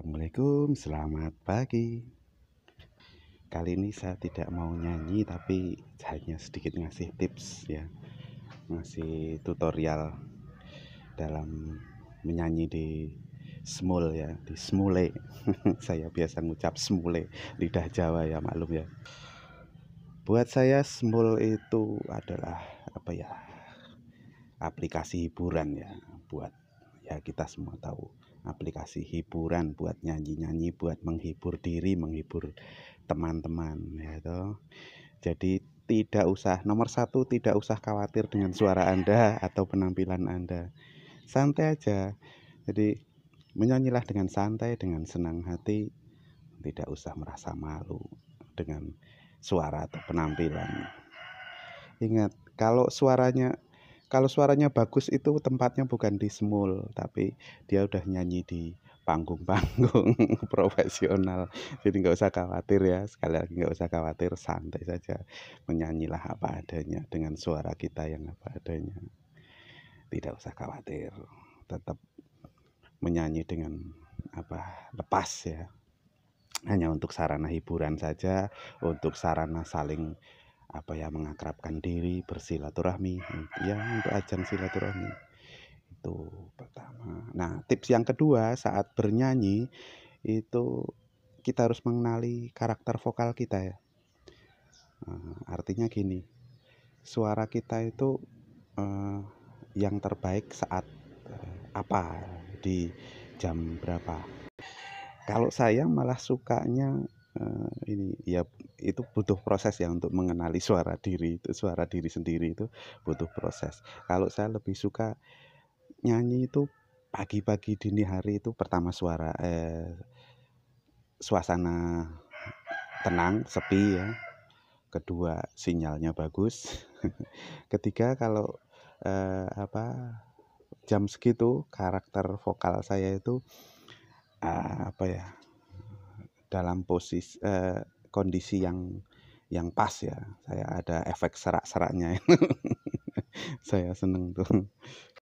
Assalamualaikum, selamat pagi. Kali ini saya tidak mau nyanyi, tapi hanya sedikit ngasih tips ya, ngasih tutorial dalam menyanyi di semul ya, di smule. saya biasa ngucap smule, lidah Jawa ya maklum ya. Buat saya semul itu adalah apa ya? Aplikasi hiburan ya, buat ya kita semua tahu aplikasi hiburan buat nyanyi-nyanyi buat menghibur diri menghibur teman-teman ya itu jadi tidak usah nomor satu tidak usah khawatir dengan suara anda atau penampilan anda santai aja jadi menyanyilah dengan santai dengan senang hati tidak usah merasa malu dengan suara atau penampilan ingat kalau suaranya kalau suaranya bagus itu tempatnya bukan di Semul tapi dia udah nyanyi di panggung-panggung profesional jadi nggak usah khawatir ya sekali lagi nggak usah khawatir santai saja menyanyilah apa adanya dengan suara kita yang apa adanya tidak usah khawatir tetap menyanyi dengan apa lepas ya hanya untuk sarana hiburan saja untuk sarana saling apa ya mengakrabkan diri bersilaturahmi hmm, ya untuk ajang silaturahmi itu pertama nah tips yang kedua saat bernyanyi itu kita harus mengenali karakter vokal kita ya nah, artinya gini suara kita itu eh, yang terbaik saat eh, apa di jam berapa kalau saya malah sukanya uh, ini ya itu butuh proses ya untuk mengenali suara diri itu suara diri sendiri itu butuh proses kalau saya lebih suka nyanyi itu pagi-pagi dini hari itu pertama suara eh, suasana tenang sepi ya kedua sinyalnya bagus ketiga kalau eh, apa jam segitu karakter vokal saya itu eh, apa ya dalam posisi uh, eh, kondisi yang yang pas ya. Saya ada efek serak-seraknya. saya seneng tuh.